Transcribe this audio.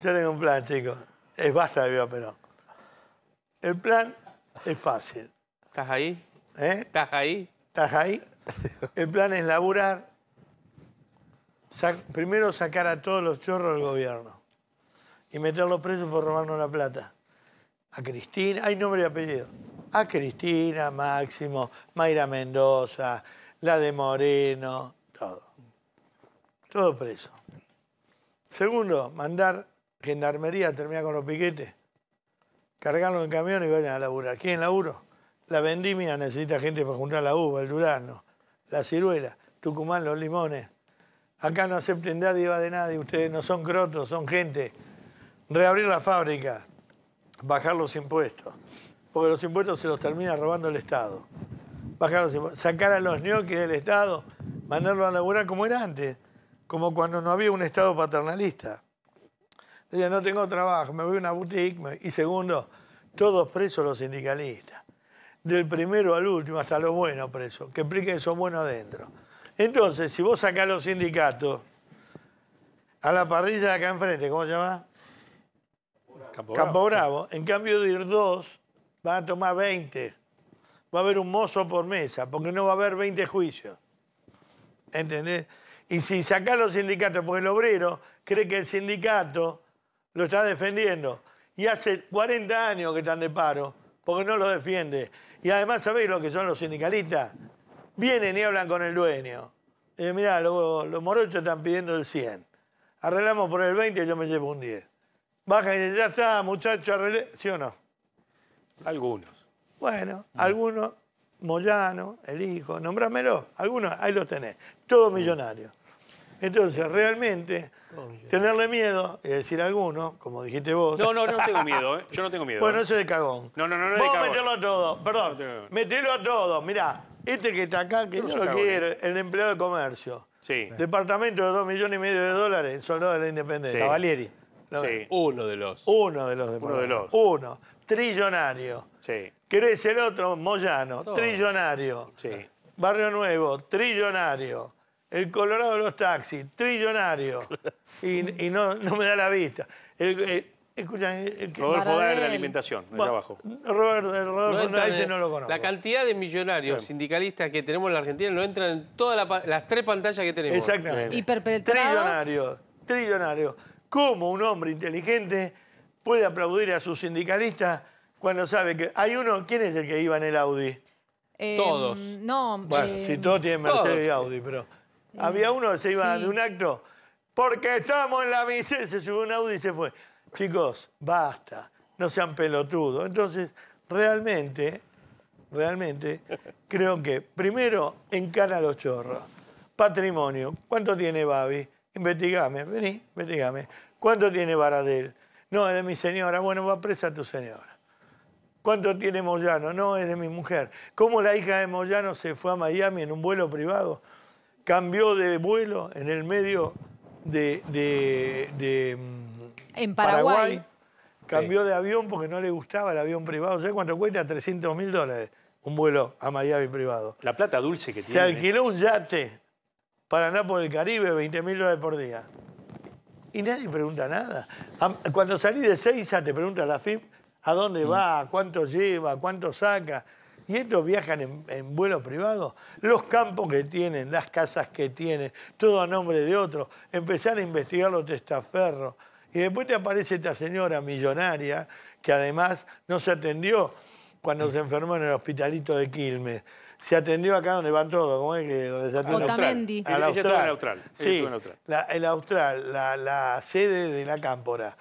Yo tengo un plan, chicos. Es basta de Viva Perón. El plan es fácil. ¿Estás ahí? ¿Eh? ¿Estás ahí? ¿Estás ahí? El plan es laburar. primero sacar a todos los chorros del gobierno. Y meterlos presos por robarnos la plata. A Cristina, hay nombre y apellido. A Cristina, Máximo, Mayra Mendoza, la de Moreno, todo. Todo preso. Segundo, mandar gendarmería termina con los piquetes. cargarlos en camiones y vayan a laburar. ¿Quién laburo? La vendimia necesita gente para juntar la uva, el Durano, la ciruela, Tucumán, los limones. Acá no acepten y va de nadie, ustedes no son crotos, son gente. Reabrir la fábrica, bajar los impuestos, porque los impuestos se los termina robando el Estado. Bajar los impuestos, sacar a los ñoquis del Estado, mandarlos a laburar como era antes, como cuando no había un Estado paternalista no tengo trabajo, me voy a una boutique. Y segundo, todos presos los sindicalistas. Del primero al último, hasta los buenos presos, que expliquen que son buenos adentro. Entonces, si vos sacás los sindicatos a la parrilla de acá enfrente, ¿cómo se llama? Campo, Campo Bravo. En cambio de ir dos, van a tomar 20. Va a haber un mozo por mesa, porque no va a haber 20 juicios. ¿Entendés? Y si sacás los sindicatos, porque el obrero cree que el sindicato lo está defendiendo. Y hace 40 años que están de paro, porque no lo defiende. Y además, ¿sabéis lo que son los sindicalistas? Vienen y hablan con el dueño. y eh, mirá, los, morochos están pidiendo el 100. Arreglamos por el 20 y yo me llevo un 10. Baja y ya está, muchacho, arreglé. ¿Sí o no? Algunos. Bueno, algunos, Moyano, el hijo, nombrámelo, algunos, ahí lo tenés. Todos millonarios. Entonces, realmente, tenerle miedo, y decir, alguno, como dijiste vos. No, no, no tengo miedo, ¿eh? Yo no tengo miedo. Bueno, ¿eh? eso es de cagón. No, no, no, no de Vos meterlo a todo, perdón, meterlo a todo. Mirá, este que está acá, que no ¿eh? quiere, el empleado de comercio. Sí. Departamento de 2 millones y medio de dólares soldado de la independencia. Sí. Sí. Uno de los. Uno de los Uno de los. Uno. Trillonario. Sí. ¿Querés el otro? Moyano. Trillonario. Sí. Barrio Nuevo. Trillonario. El Colorado de los taxis, trillonario. y, no, me da la vista. El, eh, Rodolfo de Alimentación, allá trabajo. abajo. Eh, Rodolfo no, ese no lo conozco. La cantidad de millonarios sindicalistas que tenemos en la Argentina no entran en todas las tres pantallas que tenemos. Exactamente. perpetuar. Trillonario, trillonario. ¿Cómo un hombre inteligente puede aplaudir a sus sindicalistas cuando sabe que... Hay uno, ¿quién es el que iba en el Audi? Eh, todos. No. Bueno, si todos tienen Mercedes y Audi, pero... Había uno que se iba de un acto. Porque estamos en la miseria. Se subió un audio y se fue. Chicos, basta. No sean pelotudos. Entonces, realmente, realmente, creo que primero encara los chorros. Patrimonio. ¿Cuánto tiene Babi? Investigame. Vení, investigame. ¿Cuánto tiene Baradel? No, es de mi señora. Bueno, va presa tu señora. ¿Cuánto tiene Moyano? No, es de mi mujer. ¿Cómo la hija de Moyano se fue a Miami en un vuelo privado? cambió de vuelo en el medio de, mm, Paraguay. Cambió de avión porque no le gustaba el avión privado. ¿Sabes cuánto cuesta? 300 mil dólares un vuelo a Miami privado. La plata dulce que tiene. Se alquiló un yate para andar por el Caribe, 20 mil dólares por día. Y nadie pregunta nada. Cuando salí de Seiza te pregunta la FIP a dónde mm. va, cuánto lleva, cuánto saca y estos viajan en, vuelo privado, los campos que tienen, las casas que tienen, todo a nombre de otro, empezar a investigar los testaferros. Y después te aparece esta señora millonaria que además no se atendió cuando se enfermó en el hospitalito de Quilmes. Se atendió acá donde van todos, ¿cómo es que donde se atendió Al Austral. el Austral. Sí, el Austral, la, el Austral la sede de la Cámpora.